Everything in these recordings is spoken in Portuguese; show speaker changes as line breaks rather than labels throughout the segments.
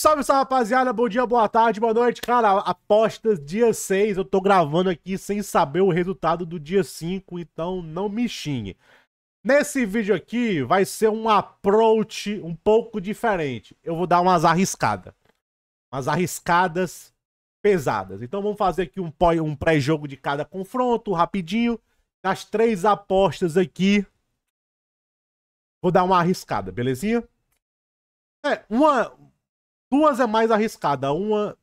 Salve, salve, rapaziada. Bom dia, boa tarde, boa noite. Cara, apostas dia 6. Eu tô gravando aqui sem saber o resultado do dia 5, então não me xingue. Nesse vídeo aqui vai ser um approach um pouco diferente. Eu vou dar umas arriscadas. Umas arriscadas pesadas. Então vamos fazer aqui um, um pré-jogo de cada confronto, rapidinho. Nas três apostas aqui, vou dar uma arriscada, belezinha? É, uma, Duas é mais arriscada. Uma.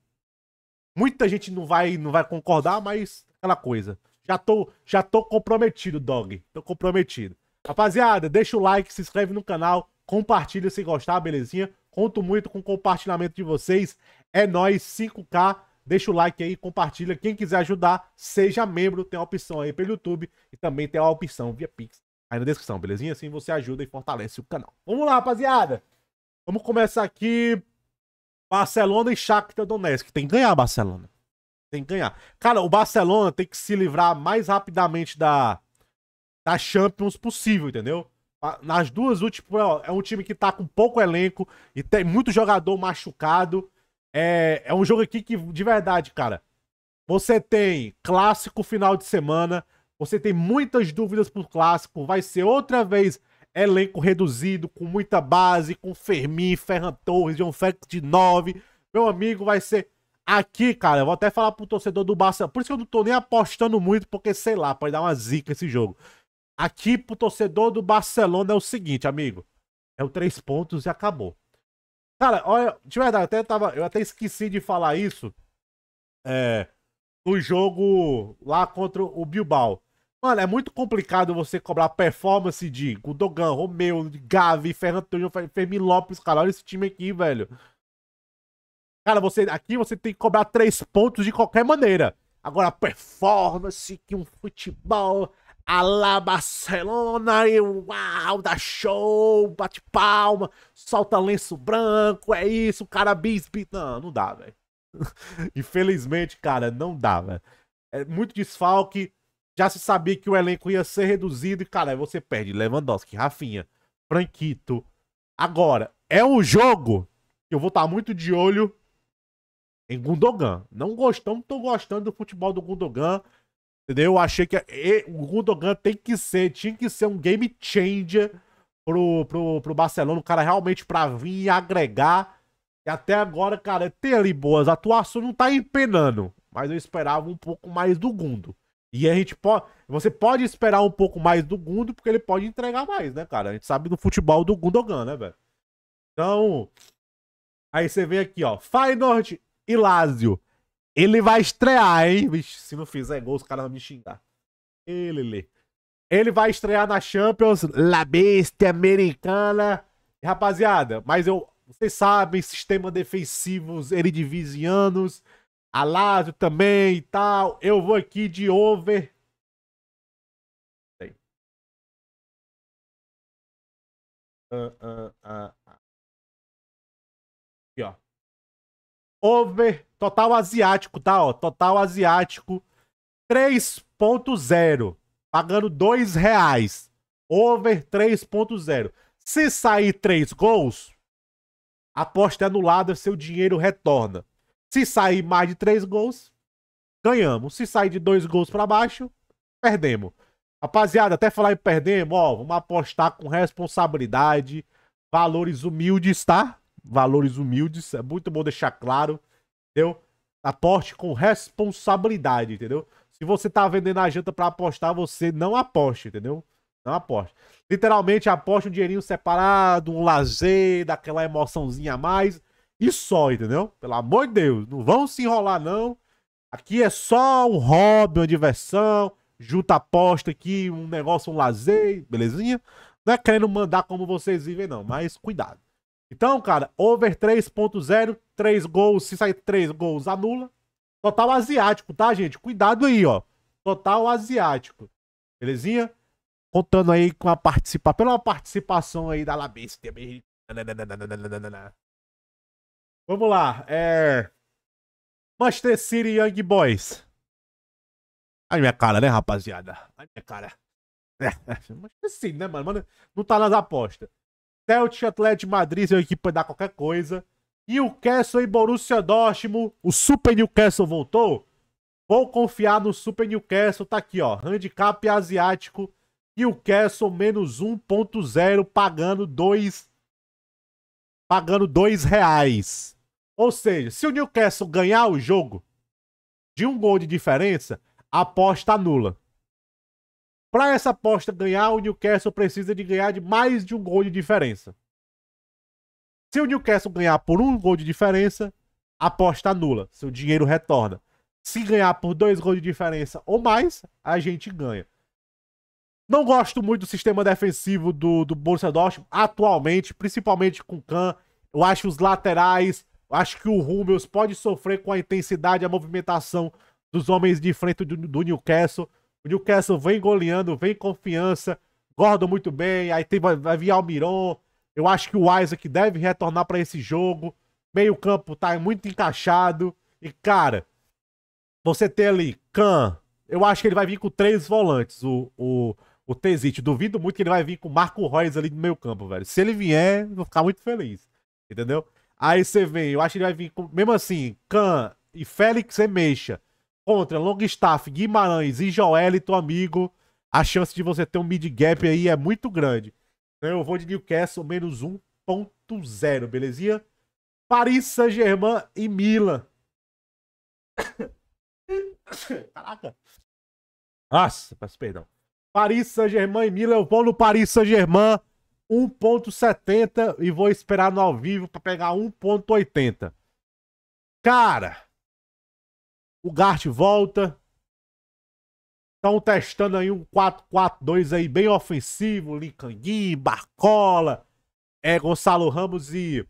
Muita gente não vai, não vai concordar, mas aquela coisa. Já tô, já tô comprometido, dog. Tô comprometido. Rapaziada, deixa o like, se inscreve no canal, compartilha se gostar, belezinha? Conto muito com o compartilhamento de vocês. É nós 5K. Deixa o like aí, compartilha. Quem quiser ajudar, seja membro. Tem a opção aí pelo YouTube e também tem a opção via Pix aí na descrição, belezinha? Assim você ajuda e fortalece o canal. Vamos lá, rapaziada. Vamos começar aqui Barcelona e Shakhtar Donetsk. Tem que ganhar Barcelona. Tem que ganhar. Cara, o Barcelona tem que se livrar mais rapidamente da, da Champions possível, entendeu? Nas duas últimas. É um time que tá com pouco elenco e tem muito jogador machucado. É, é um jogo aqui que, de verdade, cara. Você tem clássico final de semana. Você tem muitas dúvidas pro clássico. Vai ser outra vez elenco reduzido, com muita base, com Fermin, Ferran Torres, John Félix de 9. Meu amigo, vai ser aqui, cara. Eu vou até falar pro torcedor do Barcelona. Por isso que eu não tô nem apostando muito, porque sei lá, pode dar uma zica esse jogo. Aqui pro torcedor do Barcelona é o seguinte, amigo. É o três pontos e acabou. Cara, olha, de verdade, eu até, tava, eu até esqueci de falar isso. É, no jogo lá contra o Bilbao. Mano, é muito complicado você cobrar performance de Gundogan, Romeu, Gavi, Fernando Antônio, Fermin Lopes, cara. Olha esse time aqui, velho. Cara, você, aqui você tem que cobrar três pontos de qualquer maneira. Agora, performance que um futebol a la Barcelona e uau, dá show, bate palma, solta lenço branco, é isso, cara bisbit. Não, não dá, velho. Infelizmente, cara, não dá, velho. É muito desfalque já se sabia que o elenco ia ser reduzido e, cara, você perde Lewandowski, Rafinha, Franquito. Agora, é um jogo que eu vou estar muito de olho em Gundogan. Não gostamos, tô gostando do futebol do Gundogan. Entendeu? Eu achei que e, o Gundogan tem que ser, tinha que ser um game changer pro, pro, pro Barcelona. O cara realmente pra vir e agregar. E até agora, cara, tem ali boas atuações, não tá empenando. Mas eu esperava um pouco mais do Gundo. E a gente pode. Você pode esperar um pouco mais do Gundo, porque ele pode entregar mais, né, cara? A gente sabe do futebol do Gundogan, né, velho? Então. Aí você vê aqui, ó. Feyenoord e Lazio. Ele vai estrear, hein? Vixe, se não fizer gol, os caras vão me xingar. Ele, ele. Ele vai estrear na Champions, La Bestia Americana. Rapaziada, mas eu. Vocês sabem, sistema defensivos eredivizianos. A Lazio também e tal. Eu vou aqui de over. Uh, uh, uh, Aqui, ó. Over. Total asiático, tá? Ó, total asiático. 3.0. Pagando 2 reais. Over 3.0. Se sair 3 gols, aposta é anulada, seu dinheiro retorna. Se sair mais de três gols, ganhamos. Se sair de dois gols para baixo, perdemos. Rapaziada, até falar em perdemos, ó, vamos apostar com responsabilidade, valores humildes, tá? Valores humildes, é muito bom deixar claro, entendeu? Aposte com responsabilidade, entendeu? Se você tá vendendo a janta para apostar, você não aposte, entendeu? Não aposte. Literalmente, aposte um dinheirinho separado, um lazer, daquela emoçãozinha a mais. E só, entendeu? Pelo amor de Deus, não vão se enrolar, não. Aqui é só um hobby, uma diversão. Junta aposta aqui, um negócio, um lazer, belezinha? Não é querendo mandar como vocês vivem, não, mas cuidado. Então, cara, over 3.0, 3 gols, se sair 3 gols, anula. Total asiático, tá, gente? Cuidado aí, ó. Total asiático. Belezinha? Contando aí com a participação, pela participação aí da Labestia. Vamos lá. É... Manchester City Young Boys. Ai, minha cara, né, rapaziada? Ai, minha cara. É, é, Master Manchester City, né, mano? mano? Não tá nas apostas. Celtic, Atlético Madrid, é uma equipe pra dar qualquer coisa. Newcastle e Borussia Dortmund. O Super Newcastle voltou? Vou confiar no Super Newcastle. Tá aqui, ó. Handicap asiático. Newcastle menos 1.0 pagando 2 pagando 2 reais. Ou seja, se o Newcastle ganhar o jogo de um gol de diferença, a aposta nula. Para essa aposta ganhar, o Newcastle precisa de ganhar de mais de um gol de diferença. Se o Newcastle ganhar por um gol de diferença, a aposta nula, seu dinheiro retorna. Se ganhar por dois gols de diferença ou mais, a gente ganha. Não gosto muito do sistema defensivo do, do Borussia Dortmund atualmente, principalmente com o Kahn. Eu acho os laterais Acho que o Rubens pode sofrer com a intensidade a movimentação dos homens de frente do, do, Newcastle. O Newcastle vem goleando, vem confiança. Gordon muito bem. Aí tem, vai, vai vir Almiron. Eu acho que o Isaac deve retornar para esse jogo. Meio campo tá muito encaixado. E, cara, você tem ali Khan. Eu acho que ele vai vir com três volantes. O, o, o Tezit. Duvido muito que ele vai vir com o Marco Reus ali no meio campo, velho. Se ele vier, vou ficar muito feliz. Entendeu? Aí você vem, eu acho que ele vai vir com, mesmo assim, Khan e Félix Emeixa contra Longstaff, Guimarães e Joelito, amigo. A chance de você ter um mid gap aí é muito grande. Então Eu vou de Newcastle menos 1.0, belezinha? Paris Saint-Germain e Milan. Caraca. Nossa, peço perdão. Paris Saint-Germain e Milan, eu vou no Paris Saint-Germain. 1.70 e vou esperar no ao vivo para pegar 1.80. Cara, o Gart volta. Estão testando aí um 4-4-2 aí bem ofensivo, Lincangui, Barcola, é Gonçalo Ramos e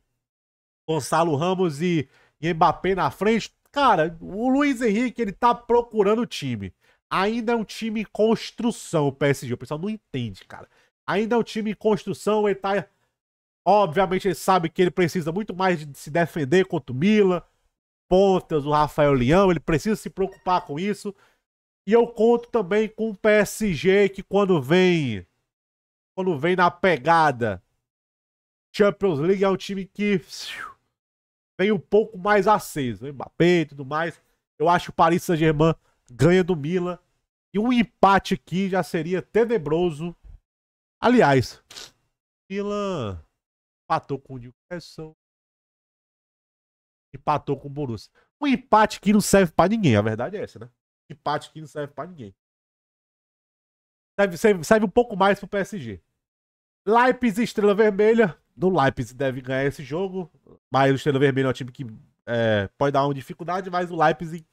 Gonçalo Ramos e, e Mbappé na frente. Cara, o Luiz Henrique ele tá procurando o time. Ainda é um time em construção o PSG. O pessoal não entende, cara. Ainda é um time em construção, ele tá. Obviamente, ele sabe que ele precisa muito mais de se defender contra o Milan, pontas, o Rafael Leão, ele precisa se preocupar com isso. E eu conto também com o PSG que quando vem quando vem na pegada Champions League é um time que vem um pouco mais aceso, o Mbappé e tudo mais. Eu acho que o Paris Saint-Germain ganha do Milan e um empate aqui já seria tenebroso Aliás, Milan empatou com o Newcastle, empatou com o Borussia. Um empate que não serve para ninguém, a verdade é essa, né? Empate que não serve para ninguém. Serve, serve, serve um pouco mais pro PSG. Leipzig, estrela vermelha. No Leipzig deve ganhar esse jogo, mas o Estrela Vermelha é um time que é, pode dar uma dificuldade, mas o Leipzig,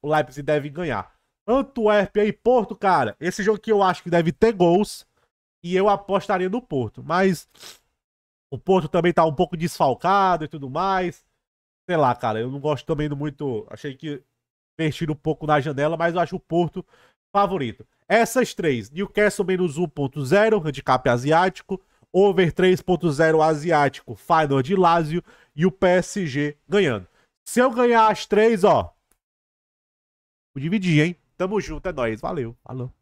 o Leipzig deve ganhar. Antuérpia e Porto, cara, esse jogo que eu acho que deve ter gols. E eu apostaria no Porto. Mas o Porto também tá um pouco desfalcado e tudo mais. Sei lá, cara. Eu não gosto também muito. Achei que investiram um pouco na janela, mas eu acho o Porto favorito. Essas três: Newcastle menos 1.0, handicap asiático. Over 3.0 asiático, final de Lazio e o PSG ganhando. Se eu ganhar as três, ó. Vou dividir, hein? Tamo junto, é nóis. Valeu. Falou.